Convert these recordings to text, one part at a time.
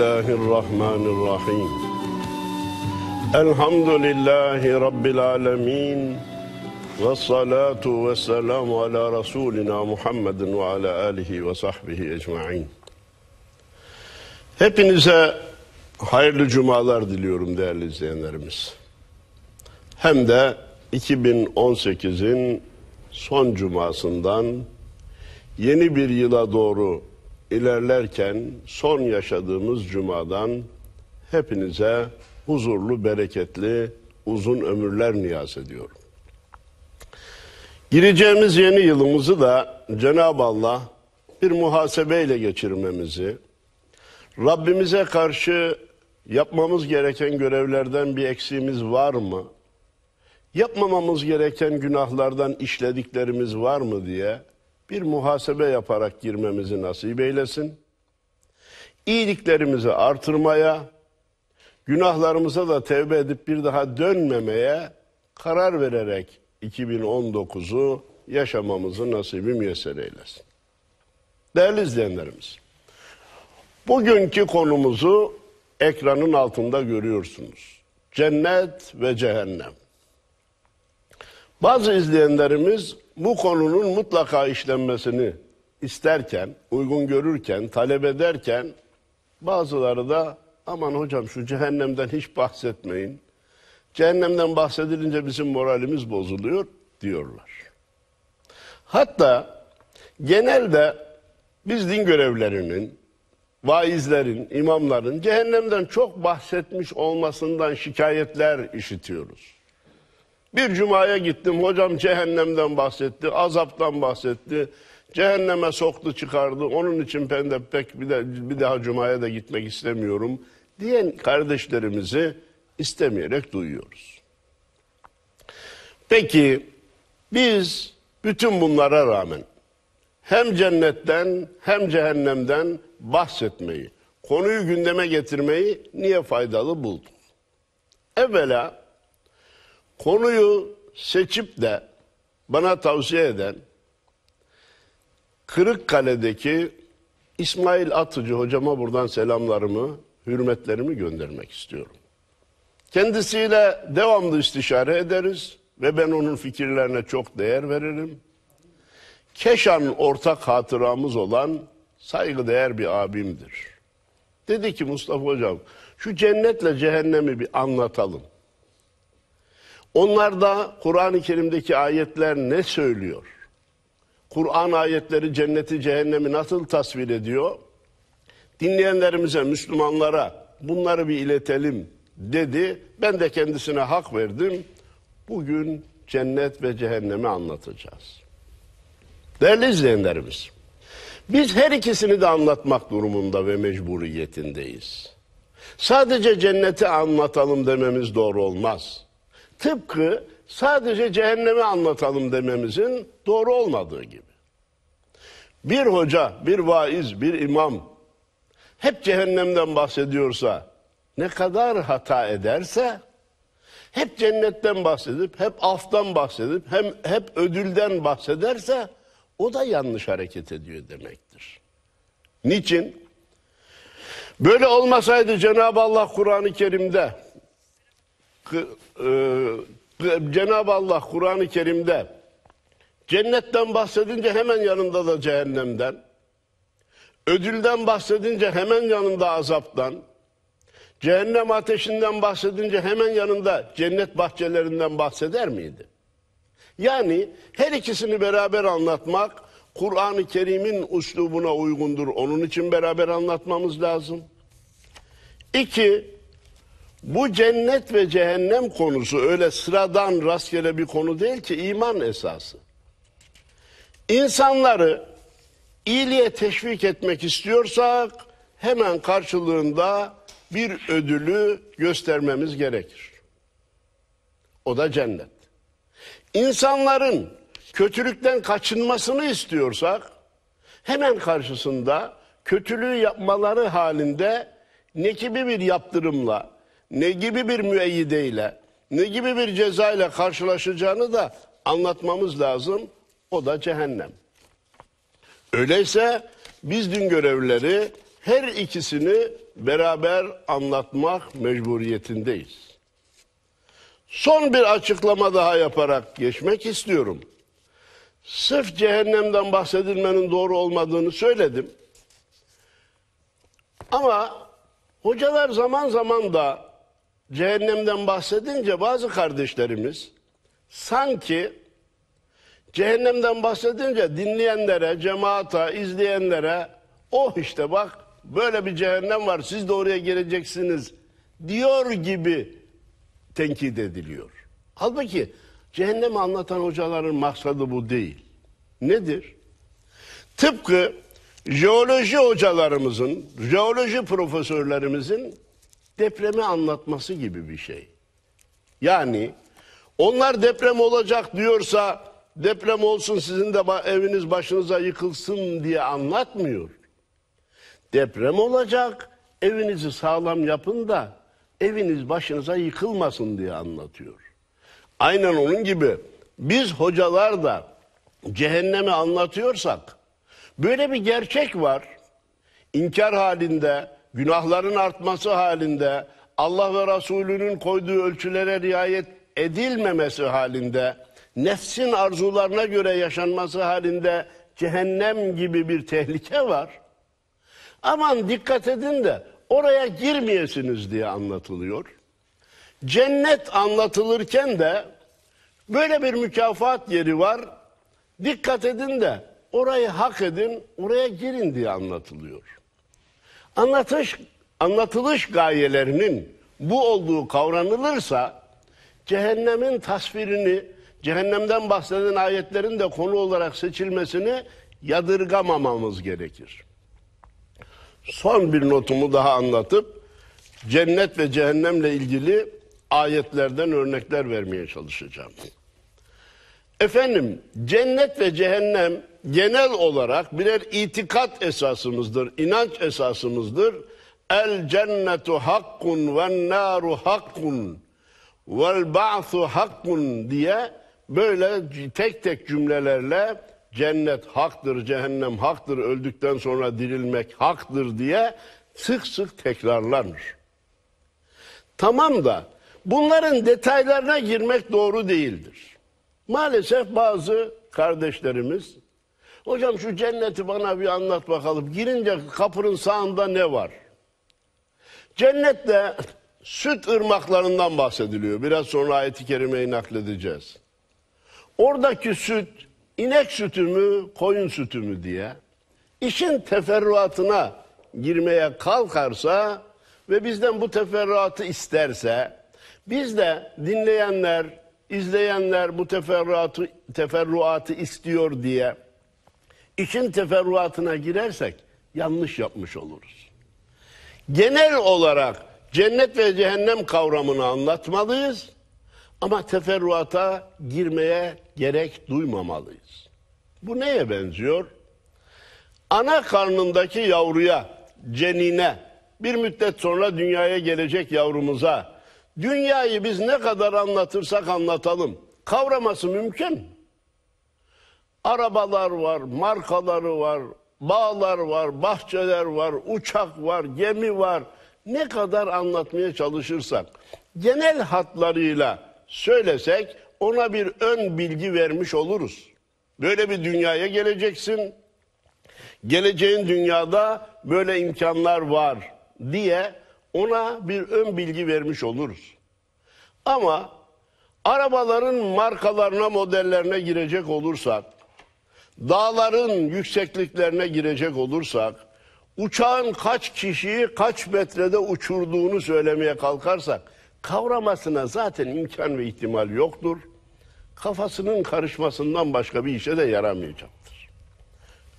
Bismillahirrahmanirrahim. Elhamdülillahi Rabbil alemin. Ve salatu ve selamu ala Resulina Muhammedin ve ala alihi ve sahbihi ecmain. Hepinize hayırlı cumalar diliyorum değerli izleyenlerimiz. Hem de 2018'in son cumasından yeni bir yıla doğru ilerlerken son yaşadığımız cumadan hepinize huzurlu, bereketli, uzun ömürler niyaz ediyorum. Gireceğimiz yeni yılımızı da Cenab-ı Allah bir muhasebeyle geçirmemizi, Rabbimize karşı yapmamız gereken görevlerden bir eksiğimiz var mı? Yapmamamız gereken günahlardan işlediklerimiz var mı diye bir muhasebe yaparak girmemizi nasip eylesin. İyiliklerimizi artırmaya, günahlarımıza da tevbe edip bir daha dönmemeye karar vererek 2019'u yaşamamızı nasibi müyesser eylesin. Değerli izleyenlerimiz, bugünkü konumuzu ekranın altında görüyorsunuz. Cennet ve cehennem. Bazı izleyenlerimiz bu konunun mutlaka işlenmesini isterken, uygun görürken, talep ederken bazıları da aman hocam şu cehennemden hiç bahsetmeyin. Cehennemden bahsedilince bizim moralimiz bozuluyor diyorlar. Hatta genelde biz din görevlerinin, vaizlerin, imamların cehennemden çok bahsetmiş olmasından şikayetler işitiyoruz. Bir cumaya gittim. Hocam cehennemden bahsetti, azaptan bahsetti. Cehenneme soktu çıkardı. Onun için ben de pek bir, de, bir daha cumaya da gitmek istemiyorum diyen kardeşlerimizi istemeyerek duyuyoruz. Peki biz bütün bunlara rağmen hem cennetten hem cehennemden bahsetmeyi, konuyu gündeme getirmeyi niye faydalı bulduk? Evvela konuyu seçip de bana tavsiye eden Kırıkkale'deki İsmail Atıcı hocama buradan selamlarımı, hürmetlerimi göndermek istiyorum. Kendisiyle devamlı istişare ederiz ve ben onun fikirlerine çok değer veririm. Keşan ortak hatıramız olan saygıdeğer bir abimdir. Dedi ki Mustafa Hocam şu cennetle cehennemi bir anlatalım. Onlar da Kur'an-ı Kerim'deki ayetler ne söylüyor? Kur'an ayetleri cenneti cehennemi nasıl tasvir ediyor? Dinleyenlerimize, Müslümanlara bunları bir iletelim dedi. Ben de kendisine hak verdim. Bugün cennet ve cehennemi anlatacağız. Değerli izleyenlerimiz, biz her ikisini de anlatmak durumunda ve mecburiyetindeyiz. Sadece cenneti anlatalım dememiz doğru olmaz tıpkı sadece cehennemi anlatalım dememizin doğru olmadığı gibi. Bir hoca, bir vaiz, bir imam hep cehennemden bahsediyorsa ne kadar hata ederse hep cennetten bahsedip hep aftan bahsedip hem hep ödülden bahsederse o da yanlış hareket ediyor demektir. Niçin? Böyle olmasaydı Cenab-ı Allah Kur'an-ı Kerim'de e, Cenab-ı Allah Kur'an-ı Kerim'de cennetten bahsedince hemen yanında da cehennemden, ödülden bahsedince hemen yanında azaptan, cehennem ateşinden bahsedince hemen yanında cennet bahçelerinden bahseder miydi? Yani her ikisini beraber anlatmak Kur'an-ı Kerim'in uslubuna uygundur. Onun için beraber anlatmamız lazım. İki, bu cennet ve cehennem konusu öyle sıradan rastgele bir konu değil ki iman esası. İnsanları iyiliğe teşvik etmek istiyorsak hemen karşılığında bir ödülü göstermemiz gerekir. O da cennet. İnsanların kötülükten kaçınmasını istiyorsak hemen karşısında kötülüğü yapmaları halinde ne bir yaptırımla ne gibi bir müeyyideyle, ne gibi bir ceza ile karşılaşacağını da anlatmamız lazım. O da cehennem. Öyleyse biz dün görevlileri her ikisini beraber anlatmak mecburiyetindeyiz. Son bir açıklama daha yaparak geçmek istiyorum. Sırf cehennemden bahsedilmenin doğru olmadığını söyledim. Ama hocalar zaman zaman da cehennemden bahsedince bazı kardeşlerimiz sanki cehennemden bahsedince dinleyenlere, cemaata, izleyenlere oh işte bak böyle bir cehennem var siz de oraya gireceksiniz diyor gibi tenkit ediliyor. Halbuki cehennemi anlatan hocaların maksadı bu değil. Nedir? Tıpkı jeoloji hocalarımızın, jeoloji profesörlerimizin depremi anlatması gibi bir şey. Yani onlar deprem olacak diyorsa deprem olsun sizin de eviniz başınıza yıkılsın diye anlatmıyor. Deprem olacak evinizi sağlam yapın da eviniz başınıza yıkılmasın diye anlatıyor. Aynen onun gibi biz hocalar da cehennemi anlatıyorsak böyle bir gerçek var. İnkar halinde günahların artması halinde Allah ve Resulü'nün koyduğu ölçülere riayet edilmemesi halinde nefsin arzularına göre yaşanması halinde cehennem gibi bir tehlike var. Aman dikkat edin de oraya girmeyesiniz diye anlatılıyor. Cennet anlatılırken de böyle bir mükafat yeri var. Dikkat edin de orayı hak edin, oraya girin diye anlatılıyor. Anlatış, anlatılış gayelerinin bu olduğu kavranılırsa cehennemin tasvirini, cehennemden bahseden ayetlerin de konu olarak seçilmesini yadırgamamamız gerekir. Son bir notumu daha anlatıp cennet ve cehennemle ilgili ayetlerden örnekler vermeye çalışacağım. Efendim cennet ve cehennem genel olarak birer itikat esasımızdır, inanç esasımızdır. El cennetu hakkun ve naru hakkun vel ba'thu hakkun diye böyle tek tek cümlelerle cennet haktır, cehennem haktır, öldükten sonra dirilmek haktır diye sık sık tekrarlanır. Tamam da bunların detaylarına girmek doğru değildir. Maalesef bazı kardeşlerimiz hocam şu cenneti bana bir anlat bakalım. Girince kapının sağında ne var? Cennette süt ırmaklarından bahsediliyor. Biraz sonra ayeti kerimeyi nakledeceğiz. Oradaki süt inek sütü mü, koyun sütü mü diye işin teferruatına girmeye kalkarsa ve bizden bu teferruatı isterse biz de dinleyenler, izleyenler bu teferruatı, teferruatı istiyor diye işin teferruatına girersek yanlış yapmış oluruz. Genel olarak cennet ve cehennem kavramını anlatmalıyız ama teferruata girmeye gerek duymamalıyız. Bu neye benziyor? Ana karnındaki yavruya, cenine, bir müddet sonra dünyaya gelecek yavrumuza Dünyayı biz ne kadar anlatırsak anlatalım kavraması mümkün. Arabalar var, markaları var, bağlar var, bahçeler var, uçak var, gemi var. Ne kadar anlatmaya çalışırsak genel hatlarıyla söylesek ona bir ön bilgi vermiş oluruz. Böyle bir dünyaya geleceksin. Geleceğin dünyada böyle imkanlar var diye ona bir ön bilgi vermiş oluruz. Ama arabaların markalarına, modellerine girecek olursak, dağların yüksekliklerine girecek olursak, uçağın kaç kişiyi kaç metrede uçurduğunu söylemeye kalkarsak, kavramasına zaten imkan ve ihtimal yoktur. Kafasının karışmasından başka bir işe de yaramayacaktır.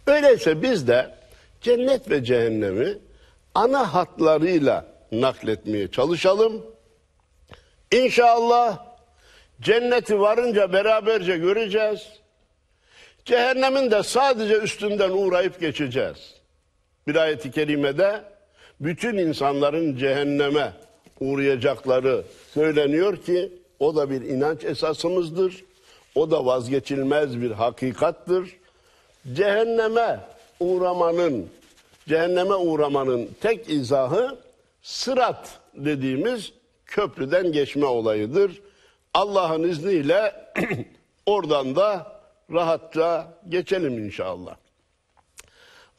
Öyleyse biz de cennet ve cehennemi ana hatlarıyla nakletmeye çalışalım. İnşallah cenneti varınca beraberce göreceğiz. Cehennemin de sadece üstünden uğrayıp geçeceğiz. Bir ayeti kerimede bütün insanların cehenneme uğrayacakları söyleniyor ki o da bir inanç esasımızdır. O da vazgeçilmez bir hakikattır. Cehenneme uğramanın, cehenneme uğramanın tek izahı sırat dediğimiz köprüden geçme olayıdır. Allah'ın izniyle oradan da rahatça geçelim inşallah.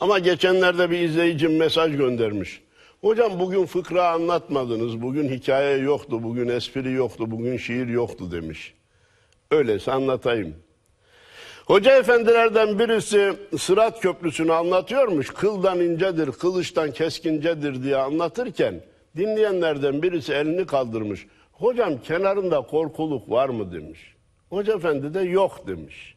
Ama geçenlerde bir izleyicim mesaj göndermiş. Hocam bugün fıkra anlatmadınız, bugün hikaye yoktu, bugün espri yoktu, bugün şiir yoktu demiş. Öyleyse anlatayım. Hoca efendilerden birisi Sırat Köprüsü'nü anlatıyormuş. Kıldan incedir, kılıçtan keskincedir diye anlatırken dinleyenlerden birisi elini kaldırmış. Hocam kenarında korkuluk var mı demiş. Hoca efendi de yok demiş.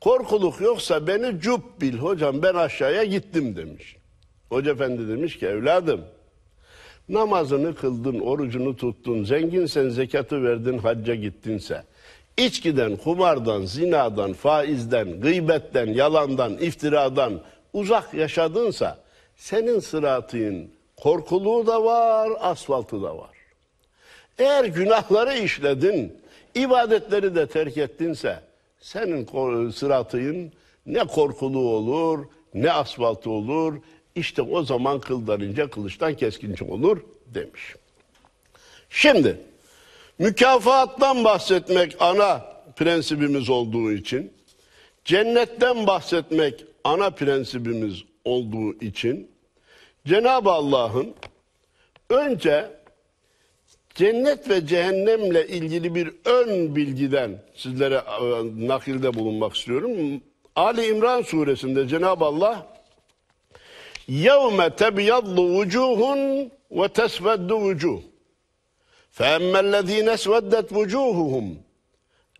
Korkuluk yoksa beni cup bil hocam ben aşağıya gittim demiş. Hoca efendi demiş ki evladım namazını kıldın, orucunu tuttun, zenginsen zekatı verdin, hacca gittinse İçkiden, kumardan, zinadan, faizden, gıybetten, yalandan, iftiradan uzak yaşadınsa senin sıratın korkuluğu da var, asfaltı da var. Eğer günahları işledin, ibadetleri de terk ettinse senin sıratın ne korkuluğu olur, ne asfaltı olur, işte o zaman kıldan ince, kılıçtan keskinci olur demiş. Şimdi mükafattan bahsetmek ana prensibimiz olduğu için, cennetten bahsetmek ana prensibimiz olduğu için Cenab-ı Allah'ın önce cennet ve cehennemle ilgili bir ön bilgiden sizlere e, nakilde bulunmak istiyorum. Ali İmran suresinde Cenab-ı Allah يَوْمَ تَبْيَضُّ وُجُوهٌ وَتَسْفَدُّ وُجُوهٌ فَاَمَّا الَّذ۪ينَ اسْوَدَّتْ وُجُوهُهُمْ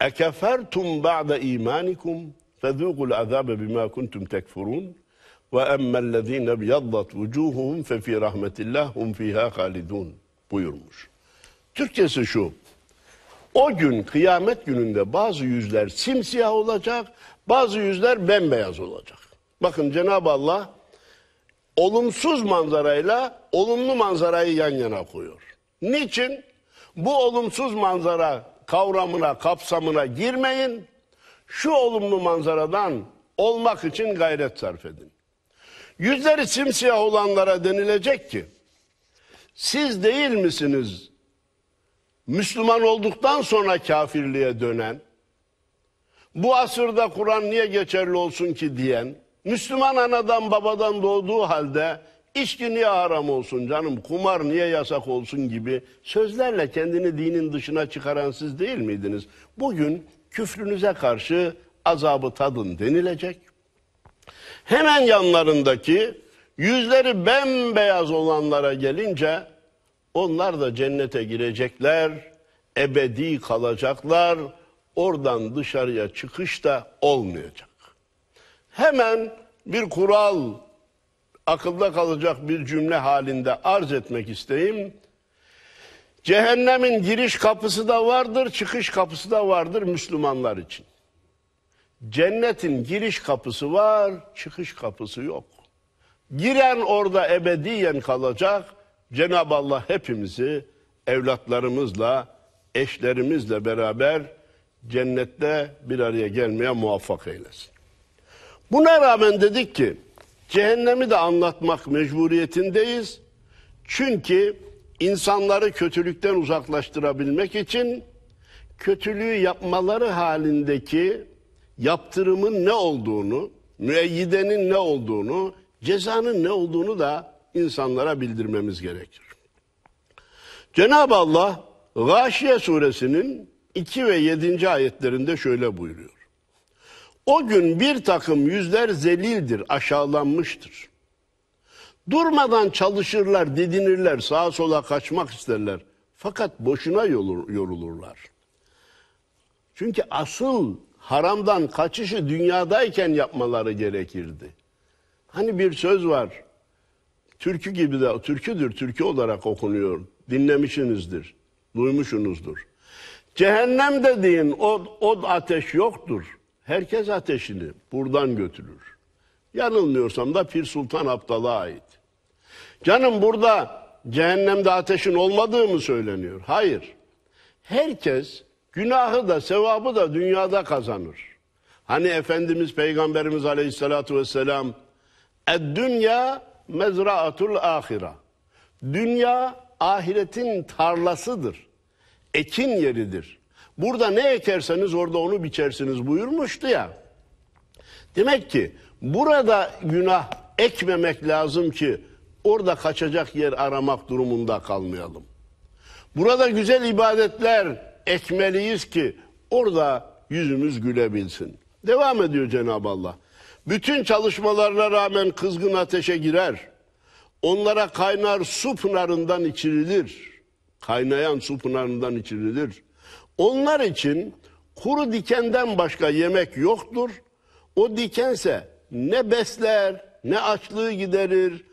اَكَفَرْتُمْ بَعْدَ اِيمَانِكُمْ فَذُوقُوا الْعَذَابَ بِمَا كُنْتُمْ تَكْفُرُونَ وَاَمَّا الَّذ۪ينَ بْيَضَّتْ وُجُوهُهُمْ فَف۪ي رَحْمَةِ اللّٰهِ هُمْ ف۪يهَا خَالِدُونَ buyurmuş. Türkçesi şu. O gün kıyamet gününde bazı yüzler simsiyah olacak, bazı yüzler bembeyaz olacak. Bakın Cenab-ı Allah olumsuz manzarayla olumlu manzarayı yan yana koyuyor. Niçin? Bu olumsuz manzara kavramına, kapsamına girmeyin. Şu olumlu manzaradan olmak için gayret sarf edin. Yüzleri simsiyah olanlara denilecek ki, siz değil misiniz Müslüman olduktan sonra kafirliğe dönen, bu asırda Kur'an niye geçerli olsun ki diyen, Müslüman anadan babadan doğduğu halde İçki niye haram olsun canım, kumar niye yasak olsun gibi sözlerle kendini dinin dışına çıkaran siz değil miydiniz? Bugün küfrünüze karşı azabı tadın denilecek. Hemen yanlarındaki yüzleri bembeyaz olanlara gelince onlar da cennete girecekler, ebedi kalacaklar, oradan dışarıya çıkış da olmayacak. Hemen bir kural akılda kalacak bir cümle halinde arz etmek isteyeyim. Cehennemin giriş kapısı da vardır, çıkış kapısı da vardır Müslümanlar için. Cennetin giriş kapısı var, çıkış kapısı yok. Giren orada ebediyen kalacak. Cenab-ı Allah hepimizi evlatlarımızla, eşlerimizle beraber cennette bir araya gelmeye muvaffak eylesin. Buna rağmen dedik ki Cehennemi de anlatmak mecburiyetindeyiz. Çünkü insanları kötülükten uzaklaştırabilmek için kötülüğü yapmaları halindeki yaptırımın ne olduğunu, müeyyidenin ne olduğunu, cezanın ne olduğunu da insanlara bildirmemiz gerekir. Cenab-ı Allah Gâşiye suresinin 2 ve 7. ayetlerinde şöyle buyuruyor. O gün bir takım yüzler zelildir, aşağılanmıştır. Durmadan çalışırlar, didinirler, sağa sola kaçmak isterler. Fakat boşuna yorulurlar. Çünkü asıl haramdan kaçışı dünyadayken yapmaları gerekirdi. Hani bir söz var. Türkü gibi de, türküdür, türkü olarak okunuyor. Dinlemişsinizdir, duymuşsunuzdur. Cehennem dediğin o od ateş yoktur herkes ateşini buradan götürür. Yanılmıyorsam da Pir Sultan Abdal'a ait. Canım burada cehennemde ateşin olmadığı mı söyleniyor? Hayır. Herkes günahı da sevabı da dünyada kazanır. Hani Efendimiz Peygamberimiz Aleyhisselatü Vesselam Dünya mezraatul ahira. Dünya ahiretin tarlasıdır. Ekin yeridir. Burada ne ekerseniz orada onu biçersiniz buyurmuştu ya. Demek ki burada günah ekmemek lazım ki orada kaçacak yer aramak durumunda kalmayalım. Burada güzel ibadetler ekmeliyiz ki orada yüzümüz gülebilsin. Devam ediyor Cenab-ı Allah. Bütün çalışmalarına rağmen kızgın ateşe girer. Onlara kaynar su pınarından içirilir. Kaynayan su pınarından içirilir. Onlar için kuru dikenden başka yemek yoktur. O dikense ne besler ne açlığı giderir.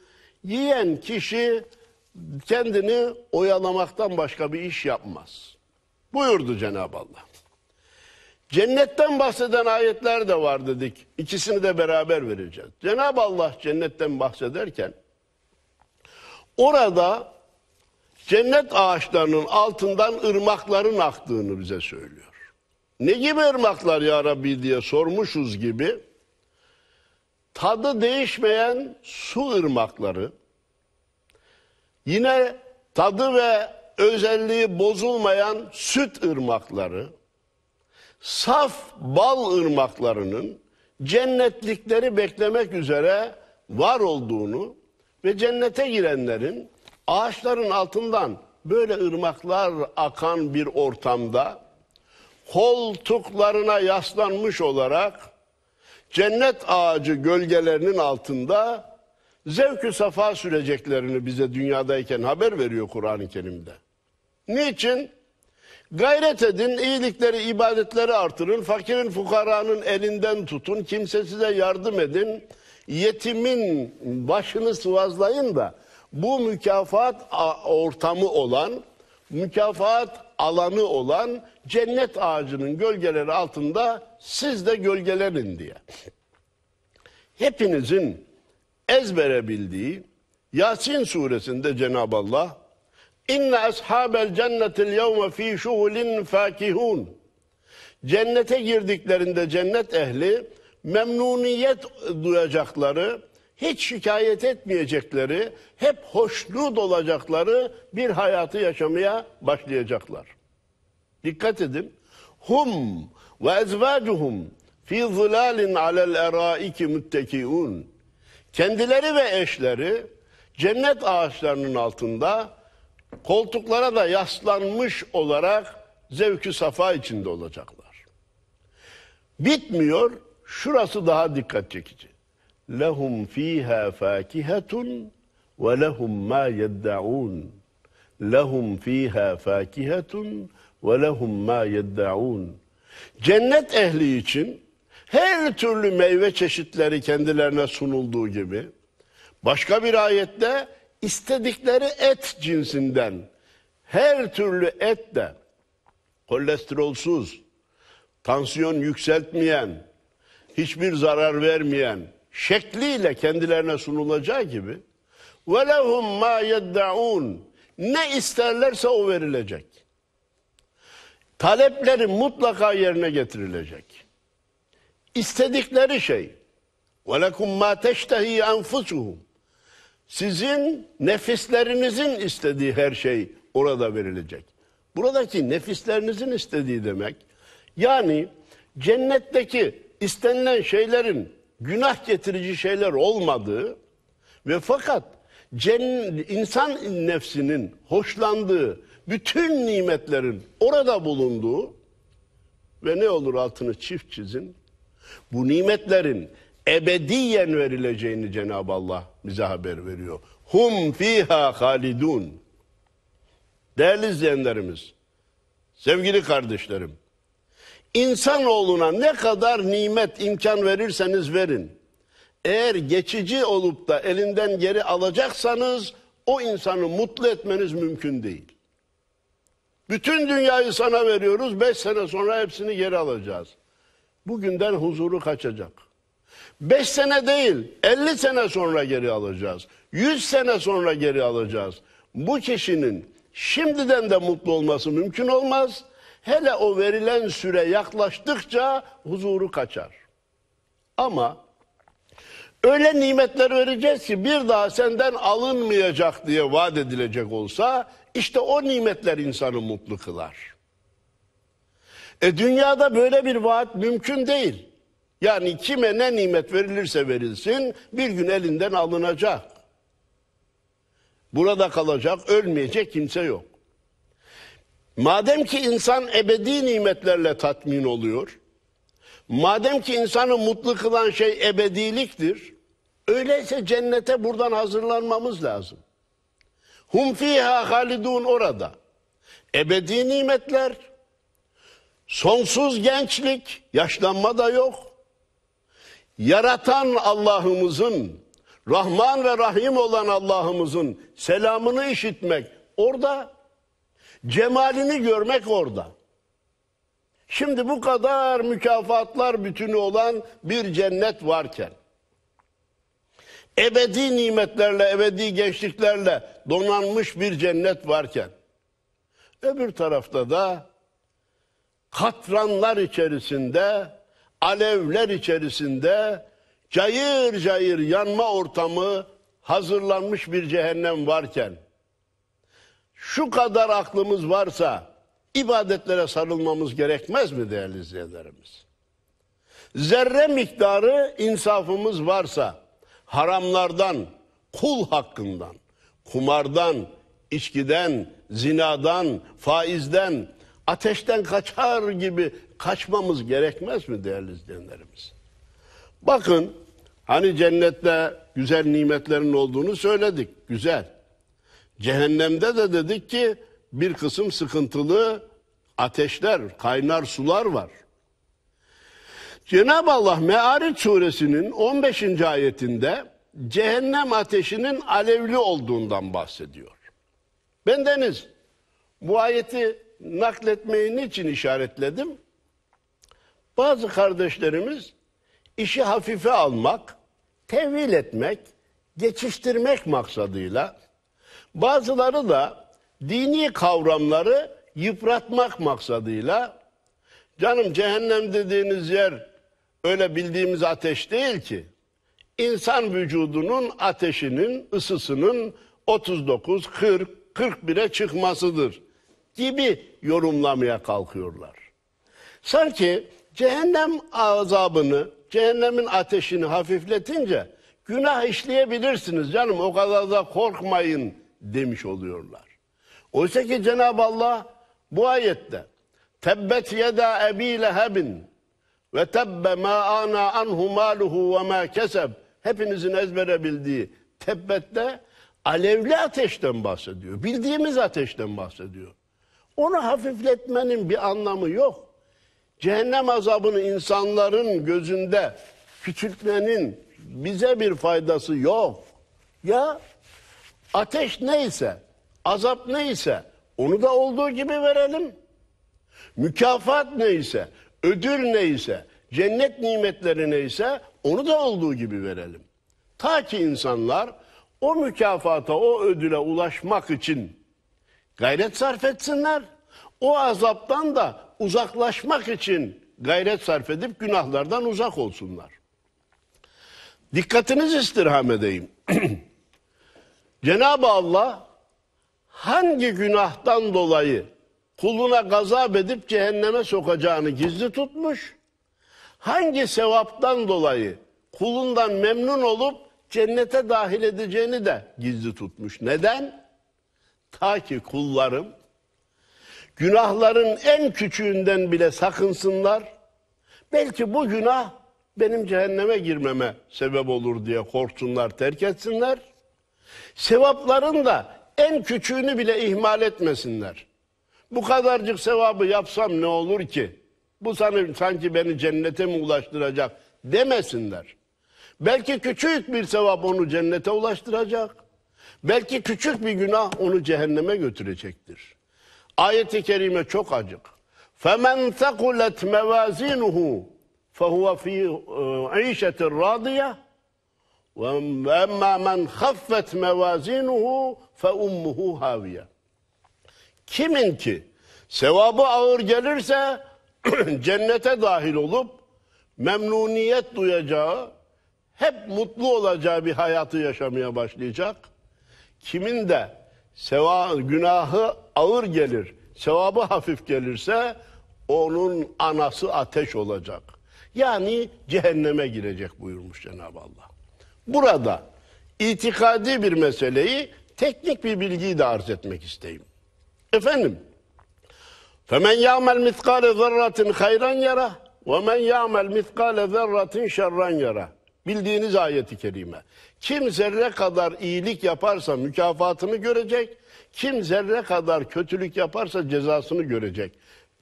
Yiyen kişi kendini oyalamaktan başka bir iş yapmaz. Buyurdu Cenab-ı Allah. Cennetten bahseden ayetler de var dedik. İkisini de beraber vereceğiz. Cenab-ı Allah cennetten bahsederken orada cennet ağaçlarının altından ırmakların aktığını bize söylüyor. Ne gibi ırmaklar ya Rabbi diye sormuşuz gibi tadı değişmeyen su ırmakları yine tadı ve özelliği bozulmayan süt ırmakları saf bal ırmaklarının cennetlikleri beklemek üzere var olduğunu ve cennete girenlerin Ağaçların altından böyle ırmaklar akan bir ortamda koltuklarına yaslanmış olarak cennet ağacı gölgelerinin altında zevkü safa süreceklerini bize dünyadayken haber veriyor Kur'an-ı Kerim'de. Niçin? Gayret edin, iyilikleri, ibadetleri artırın, fakirin, fukaranın elinden tutun, kimse size yardım edin, yetimin başını sıvazlayın da bu mükafat ortamı olan, mükafat alanı olan cennet ağacının gölgeleri altında siz de gölgelerin diye. Hepinizin ezbere bildiği Yasin suresinde Cenab-ı Allah İnne ashabel cennetil yevme fi şuhulin fakihun. Cennete girdiklerinde cennet ehli memnuniyet duyacakları, hiç şikayet etmeyecekleri, hep hoşnut olacakları bir hayatı yaşamaya başlayacaklar. Dikkat edin. Hum ve ezvacuhum fi zulalin alel eraiki müttekiun. Kendileri ve eşleri cennet ağaçlarının altında koltuklara da yaslanmış olarak zevki safa içinde olacaklar. Bitmiyor, şurası daha dikkat çekici. لهم فيها فاكهة ولهم ما يدعون لهم فيها فاكهة ولهم ma يدعون Cennet ehli için her türlü meyve çeşitleri kendilerine sunulduğu gibi başka bir ayette istedikleri et cinsinden her türlü et de kolesterolsuz, tansiyon yükseltmeyen, hiçbir zarar vermeyen, şekliyle kendilerine sunulacağı gibi وَلَهُمْ مَا يَدَّعُونَ Ne isterlerse o verilecek. Talepleri mutlaka yerine getirilecek. İstedikleri şey وَلَكُمْ مَا تَشْتَهِي أَنْفُسُهُمْ Sizin nefislerinizin istediği her şey orada verilecek. Buradaki nefislerinizin istediği demek yani cennetteki istenilen şeylerin günah getirici şeyler olmadığı ve fakat insan nefsinin hoşlandığı bütün nimetlerin orada bulunduğu ve ne olur altını çift çizin. Bu nimetlerin ebediyen verileceğini Cenab-ı Allah bize haber veriyor. Hum fiha halidun. Değerli izleyenlerimiz, sevgili kardeşlerim, İnsanoğluna ne kadar nimet, imkan verirseniz verin. Eğer geçici olup da elinden geri alacaksanız o insanı mutlu etmeniz mümkün değil. Bütün dünyayı sana veriyoruz, beş sene sonra hepsini geri alacağız. Bugünden huzuru kaçacak. Beş sene değil, elli sene sonra geri alacağız. Yüz sene sonra geri alacağız. Bu kişinin şimdiden de mutlu olması mümkün olmaz. Hele o verilen süre yaklaştıkça huzuru kaçar. Ama öyle nimetler vereceğiz ki bir daha senden alınmayacak diye vaat edilecek olsa işte o nimetler insanı mutlu kılar. E dünyada böyle bir vaat mümkün değil. Yani kime ne nimet verilirse verilsin bir gün elinden alınacak. Burada kalacak, ölmeyecek kimse yok. Madem ki insan ebedi nimetlerle tatmin oluyor, madem ki insanı mutlu kılan şey ebediliktir, öyleyse cennete buradan hazırlanmamız lazım. Hum fiha halidun orada. Ebedi nimetler, sonsuz gençlik, yaşlanma da yok. Yaratan Allah'ımızın, Rahman ve Rahim olan Allah'ımızın selamını işitmek orada Cemalini görmek orada. Şimdi bu kadar mükafatlar bütünü olan bir cennet varken ebedi nimetlerle, ebedi gençliklerle donanmış bir cennet varken öbür tarafta da katranlar içerisinde, alevler içerisinde cayır cayır yanma ortamı hazırlanmış bir cehennem varken şu kadar aklımız varsa ibadetlere sarılmamız gerekmez mi değerli izleyenlerimiz? Zerre miktarı insafımız varsa haramlardan, kul hakkından, kumardan, içkiden, zinadan, faizden, ateşten kaçar gibi kaçmamız gerekmez mi değerli izleyenlerimiz? Bakın hani cennette güzel nimetlerin olduğunu söyledik. Güzel. Cehennemde de dedik ki bir kısım sıkıntılı ateşler, kaynar sular var. Cenab-ı Allah Me'arit suresinin 15. ayetinde cehennem ateşinin alevli olduğundan bahsediyor. Bendeniz bu ayeti nakletmeyi niçin işaretledim? Bazı kardeşlerimiz işi hafife almak, tevil etmek, geçiştirmek maksadıyla Bazıları da dini kavramları yıpratmak maksadıyla canım cehennem dediğiniz yer öyle bildiğimiz ateş değil ki. İnsan vücudunun ateşinin ısısının 39, 40, 41'e çıkmasıdır gibi yorumlamaya kalkıyorlar. Sanki cehennem azabını, cehennemin ateşini hafifletince günah işleyebilirsiniz canım o kadar da korkmayın demiş oluyorlar. Oysa ki Cenab-ı Allah bu ayette Tebbet yeda ebi lehebin ve tebbe ma ana anhu maluhu ve ma keseb hepinizin ezbere bildiği tebbette alevli ateşten bahsediyor. Bildiğimiz ateşten bahsediyor. Onu hafifletmenin bir anlamı yok. Cehennem azabını insanların gözünde küçültmenin bize bir faydası yok. Ya Ateş neyse, azap neyse onu da olduğu gibi verelim. Mükafat neyse, ödül neyse, cennet nimetleri neyse onu da olduğu gibi verelim. Ta ki insanlar o mükafata, o ödüle ulaşmak için gayret sarf etsinler. O azaptan da uzaklaşmak için gayret sarf edip günahlardan uzak olsunlar. Dikkatiniz istirham edeyim. Cenab-ı Allah hangi günahtan dolayı kuluna gazap edip cehenneme sokacağını gizli tutmuş, hangi sevaptan dolayı kulundan memnun olup cennete dahil edeceğini de gizli tutmuş. Neden? Ta ki kullarım günahların en küçüğünden bile sakınsınlar. Belki bu günah benim cehenneme girmeme sebep olur diye korksunlar, terk etsinler. Sevapların da en küçüğünü bile ihmal etmesinler. Bu kadarcık sevabı yapsam ne olur ki? Bu sanırım sanki beni cennete mi ulaştıracak demesinler. Belki küçük bir sevap onu cennete ulaştıracak. Belki küçük bir günah onu cehenneme götürecektir. Ayet-i kerime çok acık. فَمَنْ ثَقُلَتْ مَوَازِنُهُ فَهُوَ ف۪ي عِيشَةٍ رَاضِيَةٍ وَاَمَّا مَنْ خَفَّتْ مَوَازِنُهُ فَاُمُّهُ هَاوِيَ Kimin ki sevabı ağır gelirse cennete dahil olup memnuniyet duyacağı, hep mutlu olacağı bir hayatı yaşamaya başlayacak. Kimin de seva, günahı ağır gelir, sevabı hafif gelirse onun anası ateş olacak. Yani cehenneme girecek buyurmuş Cenab-ı Allah. Burada itikadi bir meseleyi teknik bir bilgiyi de arz etmek isteyim. Efendim, فَمَنْ يَعْمَلْ مِثْقَالَ ذَرَّةٍ خَيْرًا يَرَهُ وَمَنْ يَعْمَلْ مِثْقَالَ ذَرَّةٍ شَرًّا يَرَهُ Bildiğiniz ayeti kerime. Kim zerre kadar iyilik yaparsa mükafatını görecek, kim zerre kadar kötülük yaparsa cezasını görecek.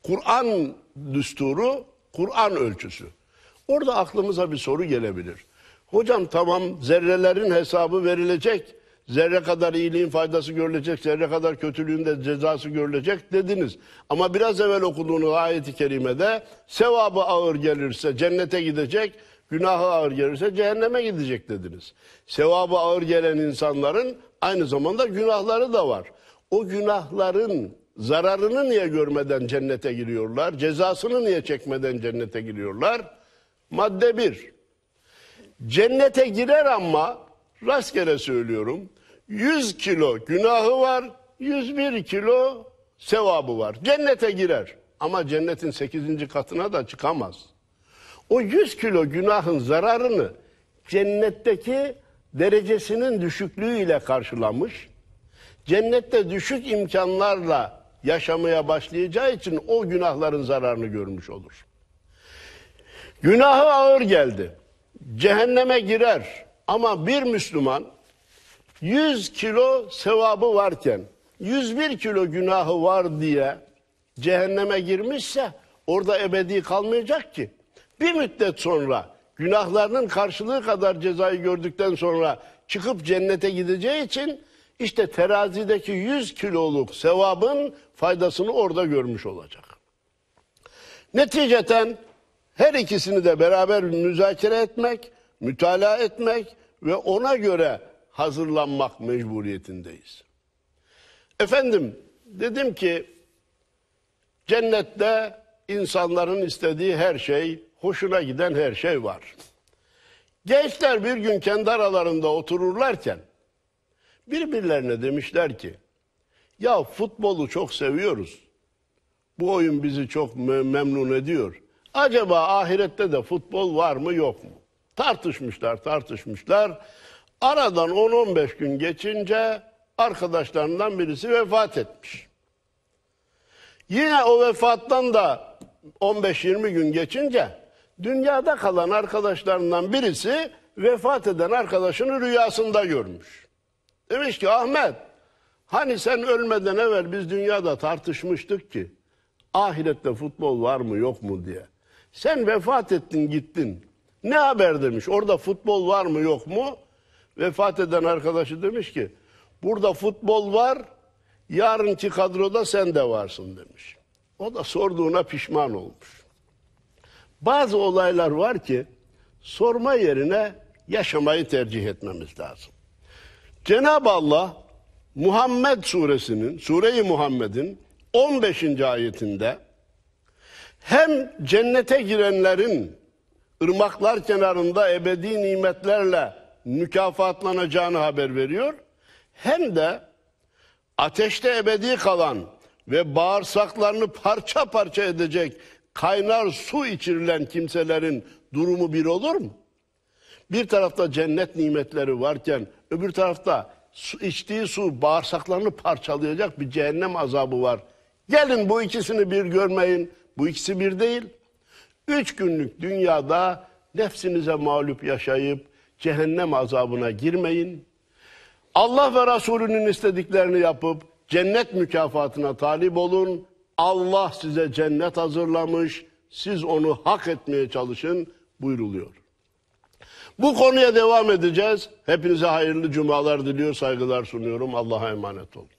Kur'an düsturu, Kur'an ölçüsü. Orada aklımıza bir soru gelebilir. Hocam tamam zerrelerin hesabı verilecek. Zerre kadar iyiliğin faydası görülecek, zerre kadar kötülüğün de cezası görülecek dediniz. Ama biraz evvel okuduğunuz ayeti kerimede sevabı ağır gelirse cennete gidecek, günahı ağır gelirse cehenneme gidecek dediniz. Sevabı ağır gelen insanların aynı zamanda günahları da var. O günahların zararını niye görmeden cennete giriyorlar? Cezasını niye çekmeden cennete giriyorlar? Madde bir. Cennete girer ama rastgele söylüyorum. 100 kilo günahı var, 101 kilo sevabı var. Cennete girer ama cennetin 8. katına da çıkamaz. O 100 kilo günahın zararını cennetteki derecesinin düşüklüğüyle karşılamış. Cennette düşük imkanlarla yaşamaya başlayacağı için o günahların zararını görmüş olur. Günahı ağır geldi cehenneme girer ama bir Müslüman 100 kilo sevabı varken 101 kilo günahı var diye cehenneme girmişse orada ebedi kalmayacak ki. Bir müddet sonra günahlarının karşılığı kadar cezayı gördükten sonra çıkıp cennete gideceği için işte terazideki 100 kiloluk sevabın faydasını orada görmüş olacak. Neticeten her ikisini de beraber müzakere etmek, mütalaa etmek ve ona göre hazırlanmak mecburiyetindeyiz. Efendim dedim ki cennette insanların istediği her şey, hoşuna giden her şey var. Gençler bir gün kendi aralarında otururlarken birbirlerine demişler ki ya futbolu çok seviyoruz. Bu oyun bizi çok memnun ediyor. Acaba ahirette de futbol var mı yok mu? Tartışmışlar tartışmışlar. Aradan 10-15 gün geçince arkadaşlarından birisi vefat etmiş. Yine o vefattan da 15-20 gün geçince dünyada kalan arkadaşlarından birisi vefat eden arkadaşını rüyasında görmüş. Demiş ki Ahmet hani sen ölmeden evvel biz dünyada tartışmıştık ki ahirette futbol var mı yok mu diye. Sen vefat ettin gittin. Ne haber demiş. Orada futbol var mı yok mu? Vefat eden arkadaşı demiş ki burada futbol var. Yarınki kadroda sen de varsın demiş. O da sorduğuna pişman olmuş. Bazı olaylar var ki sorma yerine yaşamayı tercih etmemiz lazım. Cenab-ı Allah Muhammed suresinin, Sure-i Muhammed'in 15. ayetinde hem cennete girenlerin ırmaklar kenarında ebedi nimetlerle mükafatlanacağını haber veriyor. Hem de ateşte ebedi kalan ve bağırsaklarını parça parça edecek kaynar su içirilen kimselerin durumu bir olur mu? Bir tarafta cennet nimetleri varken öbür tarafta su, içtiği su bağırsaklarını parçalayacak bir cehennem azabı var. Gelin bu ikisini bir görmeyin. Bu ikisi bir değil. Üç günlük dünyada nefsinize mağlup yaşayıp cehennem azabına girmeyin. Allah ve Resulünün istediklerini yapıp cennet mükafatına talip olun. Allah size cennet hazırlamış. Siz onu hak etmeye çalışın buyruluyor. Bu konuya devam edeceğiz. Hepinize hayırlı cumalar diliyor, saygılar sunuyorum. Allah'a emanet olun.